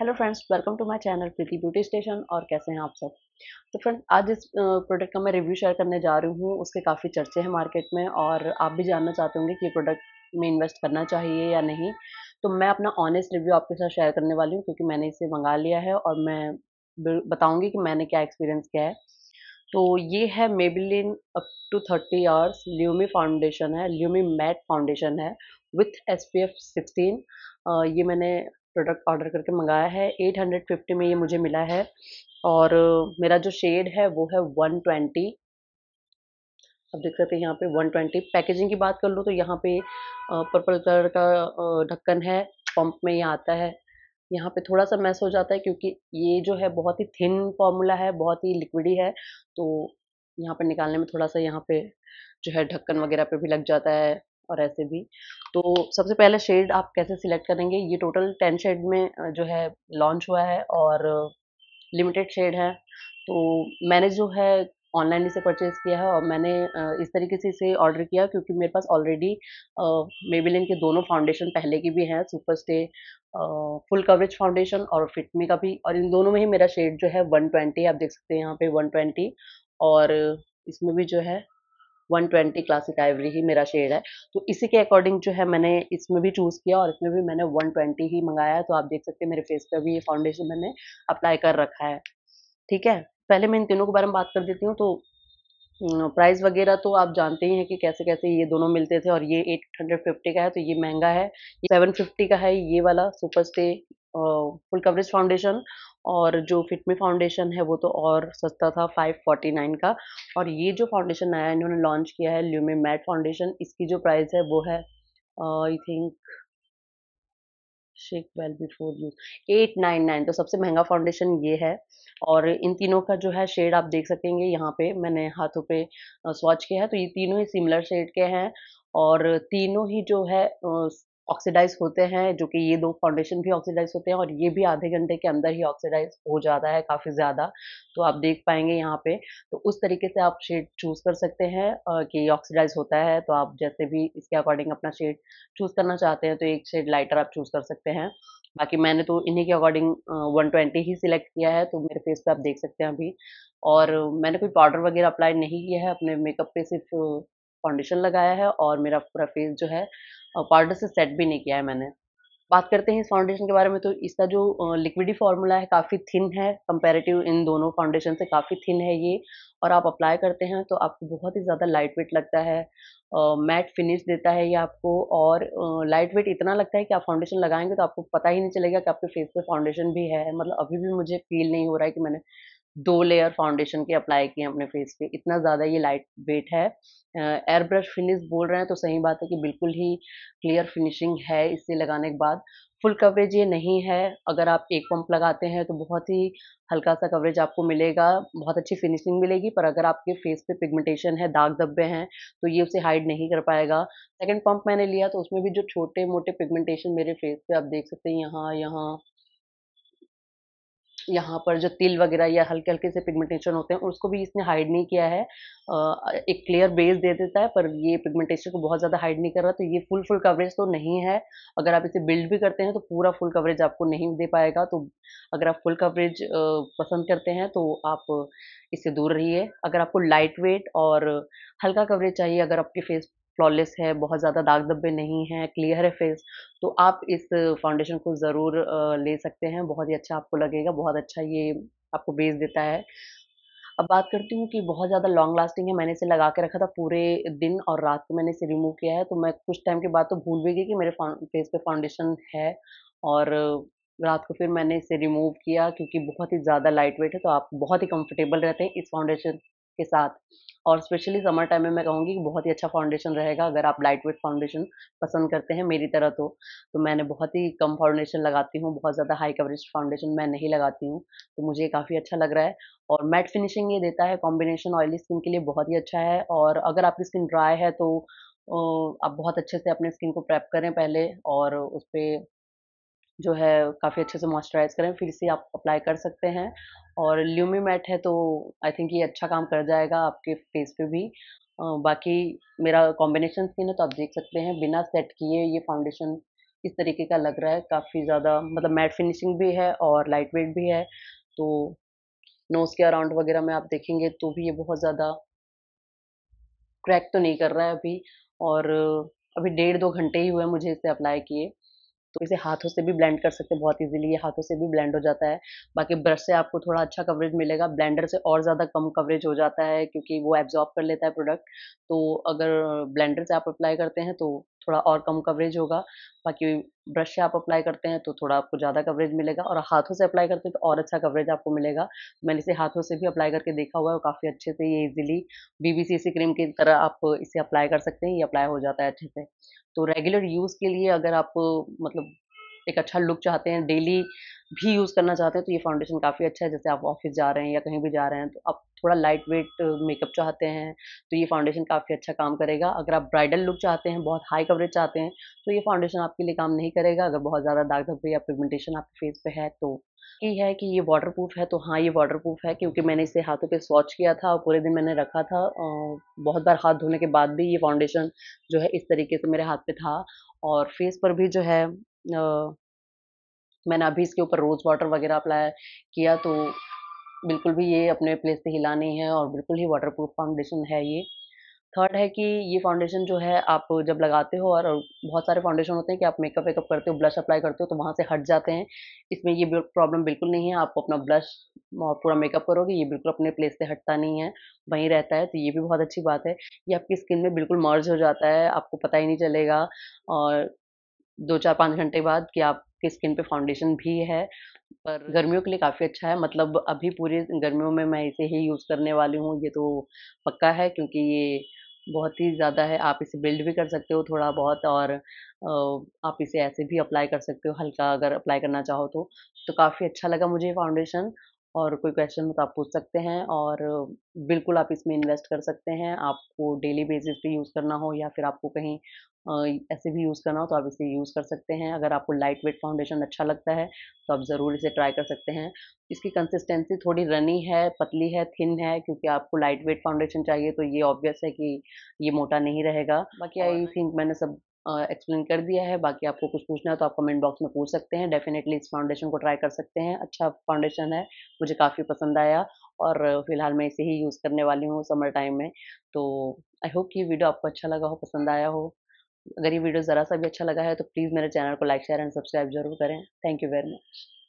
Hello friends welcome to my channel Preeti beauty station और कैसे हैं आप सब तो फ्रेंड्स आज इस प्रोडक्ट का मैं रिव्यू शेयर करने जा रही हूँ उसके काफ़ी चर्चे हैं मार्केट में और आप भी जानना चाहते होंगे कि ये प्रोडक्ट में इन्वेस्ट करना चाहिए या नहीं तो मैं अपना ऑनेस्ट रिव्यू आपके साथ शेयर करने वाली हूँ क्योंकि मैंने इसे मंगा लिया है और मैं बताऊँगी कि मैंने क्या एक्सपीरियंस किया है तो ये है Maybelline up to thirty hours Lumi foundation है ल्यूमी मैट फाउंडेशन है with S P F sixteen ये मैंने प्रोडक्ट ऑर्डर करके मंगाया है 850 में ये मुझे मिला है और मेरा जो शेड है वो है 120 अब देख सकते हैं यहाँ पे 120 पैकेजिंग की बात कर लो तो यहाँ पे पर्पल कलर का ढक्कन है पंप में ये आता है यहाँ पे थोड़ा सा मैस हो जाता है क्योंकि ये जो है बहुत ही थिन फॉर्मूला है बहुत ही लिक्विडी है तो यहाँ पे निकालने में थोड़ा सा यहाँ पे जो है ढक्कन वगैरह पे भी लग जाता है और ऐसे भी तो सबसे पहले शेड आप कैसे सिलेक्ट करेंगे ये टोटल टेन शेड में जो है लॉन्च हुआ है और लिमिटेड शेड है तो मैंने जो है ऑनलाइन इसे परचेज़ किया है और मैंने इस तरीके से इसे ऑर्डर किया क्योंकि मेरे पास ऑलरेडी मेबिलिन के दोनों फाउंडेशन पहले की भी हैं super stay full coverage foundation और फिटमी का भी और इन दोनों में ही मेरा शेड जो है 120 आप देख सकते हैं यहाँ पे 120 और इसमें भी जो है 120 क्लासिक आइवरी ही मेरा शेड है तो इसी के अकॉर्डिंग जो है मैंने इसमें भी चूज़ किया और इसमें भी मैंने 120 ही मंगाया है तो आप देख सकते हैं मेरे फेस पर भी ये फाउंडेशन मैंने अप्लाई कर रखा है ठीक है पहले मैं इन तीनों के बारे में बात कर देती हूँ तो प्राइस वगैरह तो आप जानते ही हैं कि कैसे कैसे ये दोनों मिलते थे और ये एट हंड्रेड फिफ्टी का है तो ये महंगा है सेवन फिफ्टी का है ये वाला super stay full coverage foundation और जो फिटमी फाउंडेशन है वो तो और सस्ता था 549 का और ये जो फाउंडेशन आया इन्होंने लॉन्च किया है ल्यूमे मैट फाउंडेशन इसकी जो प्राइस है वो है I think shake well before use eight nine nine तो सबसे महंगा फाउंडेशन ये है और इन तीनों का जो है शेड आप देख सकेंगे यहाँ पे मैंने हाथों पे स्वाच किया है तो ये तीनों ही सिमिलर शेड के हैं और तीनों ही जो है ऑक्सीडाइज होते हैं जो कि ये दो फाउंडेशन भी ऑक्सीडाइज होते हैं और ये भी आधे घंटे के अंदर ही ऑक्सीडाइज हो जाता है काफ़ी ज़्यादा तो आप देख पाएंगे यहाँ पे तो उस तरीके से आप शेड चूज़ कर सकते हैं कि ऑक्सीडाइज होता है तो आप जैसे भी इसके अकॉर्डिंग अपना शेड चूज़ करना चाहते हैं तो एक शेड लाइटर आप चूज़ कर सकते हैं बाकी मैंने तो इन्हीं के अकॉर्डिंग ट्वेंटी ही सिलेक्ट किया है तो मेरे फेस पे आप देख सकते हैं अभी और मैंने कोई पाउडर वगैरह अप्लाई नहीं किया है अपने मेकअप पे सिर्फ फाउंडेशन लगाया है और मेरा पूरा फेस जो है पाउडर से सेट भी नहीं किया है मैंने बात करते हैं इस फाउंडेशन के बारे में तो इसका जो लिक्विडी फार्मूला है काफ़ी थिन है कंपैरेटिव इन दोनों फाउंडेशन से काफ़ी थिन है ये और आप अप्लाई करते हैं तो आपको बहुत ही ज़्यादा लाइट वेट लगता है मैट uh, फिनिश देता है ये आपको और लाइट uh, वेट इतना लगता है कि आप फाउंडेशन लगाएंगे तो आपको पता ही नहीं चलेगा कि आपके फेस पे फाउंडेशन भी है मतलब अभी भी मुझे फील नहीं हो रहा है कि मैंने दो लेयर फाउंडेशन के अप्लाई किए अपने फेस पे इतना ज़्यादा ये लाइट वेट है एयर ब्रश फिनिश बोल रहे हैं तो सही बात है कि बिल्कुल ही क्लियर फिनिशिंग है इसे लगाने के बाद फुल कवरेज ये नहीं है अगर आप एक पंप लगाते हैं तो बहुत ही हल्का सा कवरेज आपको मिलेगा बहुत अच्छी फिनिशिंग मिलेगी पर अगर आपके फेस पे पिगमेंटेशन है दाग धब्बे हैं तो ये उसे हाइड नहीं कर पाएगा सेकंड पंप मैंने लिया तो उसमें भी जो छोटे मोटे पिगमेंटेशन मेरे फेस पे आप देख सकते हैं यहाँ यहाँ यहाँ पर जो तिल वगैरह या हल्के हल्के से पिगमेंटेशन होते हैं उसको भी इसने हाइड नहीं किया है एक क्लियर बेस दे देता है पर ये पिगमेंटेशन को बहुत ज़्यादा हाइड नहीं कर रहा तो ये फुल फुल कवरेज तो नहीं है अगर आप इसे बिल्ड भी करते हैं तो पूरा फुल कवरेज आपको नहीं दे पाएगा तो अगर आप फुल कवरेज पसंद करते हैं तो आप इससे दूर रहिए अगर आपको लाइट वेट और हल्का कवरेज चाहिए अगर आपके फेस फ्लॉलेस है बहुत ज़्यादा दाग धब्बे नहीं हैं क्लियर है फेस तो आप इस फाउंडेशन को ज़रूर ले सकते हैं बहुत ही अच्छा आपको लगेगा बहुत अच्छा ये आपको बेस देता है अब बात करती हूँ कि बहुत ज़्यादा लॉन्ग लास्टिंग है मैंने इसे लगा के रखा था पूरे दिन और रात को मैंने इसे रिमूव किया है तो मैं कुछ टाइम के बाद तो भूल भी गई कि मेरे फेस पे फाउंडेशन है और रात को फिर मैंने इसे रिमूव किया क्योंकि बहुत ही ज़्यादा लाइट वेट है तो आप बहुत ही कंफर्टेबल रहते हैं इस फाउंडेशन के साथ और स्पेशली समर टाइम में मैं कहूँगी कि बहुत ही अच्छा फाउंडेशन रहेगा अगर आप लाइट वेट फाउंडेशन पसंद करते हैं मेरी तरह तो तो मैंने बहुत ही कम फाउंडेशन लगाती हूँ बहुत ज़्यादा हाई कवरेज फाउंडेशन मैं नहीं लगाती हूँ तो मुझे काफ़ी अच्छा लग रहा है और मैट फिनिशिंग ये देता है कॉम्बिनेशन ऑयली स्किन के लिए बहुत ही अच्छा है और अगर आपकी स्किन ड्राई है तो आप बहुत अच्छे से अपने स्किन को प्रेप करें पहले और उस पर जो है काफ़ी अच्छे से मॉइस्चराइज करें फिर से आप अप्लाई कर सकते हैं और ल्यूमी मैट है तो आई थिंक ये अच्छा काम कर जाएगा आपके फेस पे भी बाकी मेरा कॉम्बिनेशन स्किन है तो आप देख सकते हैं बिना सेट किए ये फाउंडेशन इस तरीके का लग रहा है काफ़ी ज़्यादा मतलब मैट फिनिशिंग भी है और लाइट वेट भी है तो नोज़ के अराउंड वगैरह में आप देखेंगे तो भी ये बहुत ज़्यादा क्रैक तो नहीं कर रहा है अभी और अभी डेढ़ दो घंटे ही हुए मुझे इसे अप्लाई किए तो इसे हाथों से भी ब्लेंड कर सकते हैं बहुत इजीली ये हाथों से भी ब्लेंड हो जाता है बाकी ब्रश से आपको थोड़ा अच्छा कवरेज मिलेगा ब्लेंडर से और ज़्यादा कम कवरेज हो जाता है क्योंकि वो एब्जॉर्ब कर लेता है प्रोडक्ट तो अगर ब्लेंडर से आप अप्लाई करते हैं तो थोड़ा और कम कवरेज होगा बाकी ब्रश से आप अप्लाई करते हैं तो थोड़ा आपको ज़्यादा कवरेज मिलेगा और हाथों से अप्लाई करते हैं तो और अच्छा कवरेज आपको मिलेगा मैंने इसे हाथों से भी अप्लाई करके देखा हुआ है और काफ़ी अच्छे से ये इजीली बीबीसी सी क्रीम की तरह आप इसे अप्लाई कर सकते हैं ये अप्लाई हो जाता है अच्छे से तो रेगुलर यूज़ के लिए अगर आप मतलब एक अच्छा लुक चाहते हैं डेली भी यूज़ करना चाहते हैं तो ये फाउंडेशन काफ़ी अच्छा है जैसे आप ऑफिस जा रहे हैं या कहीं भी जा रहे हैं तो आप थोड़ा लाइट वेट मेकअप चाहते हैं तो ये फाउंडेशन काफ़ी अच्छा काम करेगा अगर आप ब्राइडल लुक चाहते हैं बहुत हाई कवरेज चाहते हैं तो ये फाउंडेशन आपके लिए काम नहीं करेगा अगर बहुत ज़्यादा दाग धब्बे या पिगमेंटेशन आपके फेस पे है तो ये है कि ये वाटर प्रूफ है तो हाँ ये वाटर प्रूफ है क्योंकि मैंने इसे हाथों पे स्वॉच किया था और पूरे दिन मैंने रखा था बहुत बार हाथ धोने के बाद भी ये फाउंडेशन जो है इस तरीके से मेरे हाथ पे था और फेस पर भी जो है मैंने अभी इसके ऊपर रोज़ वाटर वगैरह अप्लाई किया तो बिल्कुल भी ये अपने प्लेस पे हिला नहीं है और बिल्कुल ही वाटर प्रूफ फाउंडेशन है ये थर्ड है कि ये फाउंडेशन जो है आप जब लगाते हो और बहुत सारे फाउंडेशन होते हैं कि आप मेकअप वेकअप करते हो ब्लश अप्लाई करते हो तो वहाँ से हट जाते हैं इसमें ये प्रॉब्लम बिल्कुल नहीं है आप अपना ब्लश और पूरा मेकअप करोगे ये बिल्कुल अपने प्लेस से हटता नहीं है वहीं रहता है तो ये भी बहुत अच्छी बात है ये आपकी स्किन में बिल्कुल मर्ज हो जाता है आपको पता ही नहीं चलेगा और दो चार पाँच घंटे बाद कि आपके स्किन पे फाउंडेशन भी है पर हम्म। गर्मियों के लिए काफ़ी अच्छा है मतलब अभी पूरे गर्मियों में मैं इसे ही यूज़ करने वाली हूँ ये तो पक्का है क्योंकि ये बहुत ही ज़्यादा है आप इसे बिल्ड भी कर सकते हो थोड़ा बहुत और आप इसे ऐसे भी अप्लाई कर सकते हो हल्का अगर अप्लाई करना चाहो तो तो काफ़ी अच्छा लगा मुझे फाउंडेशन और कोई क्वेश्चन हो तो आप पूछ सकते हैं और बिल्कुल आप इसमें इन्वेस्ट कर सकते हैं आपको डेली बेसिस पे यूज़ करना हो या फिर आपको कहीं ऐसे भी यूज़ करना हो तो आप इसे यूज़ कर सकते हैं अगर आपको लाइट वेट फाउंडेशन अच्छा लगता है तो आप ज़रूर इसे ट्राई कर सकते हैं इसकी कंसिस्टेंसी थोड़ी रनी है पतली है थिन है क्योंकि आपको लाइट वेट फाउंडेशन चाहिए तो ये ऑब्वियस है कि ये मोटा नहीं रहेगा बाकी आई थिंक मैंने सब एक्सप्लेन कर दिया है बाकी आपको कुछ पूछना है तो आप कमेंट बॉक्स में पूछ सकते हैं डेफिनेटली इस फाउंडेशन को ट्राई कर सकते हैं अच्छा फाउंडेशन है मुझे काफ़ी पसंद आया और फिलहाल मैं इसे ही यूज़ करने वाली हूँ समर टाइम में तो आई होप कि वीडियो आपको अच्छा लगा हो पसंद आया हो अगर ये वीडियो ज़रा सा भी अच्छा लगा है तो प्लीज़ मेरे चैनल को लाइक शेयर एंड सब्सक्राइब जरूर करें थैंक यू वेरी मच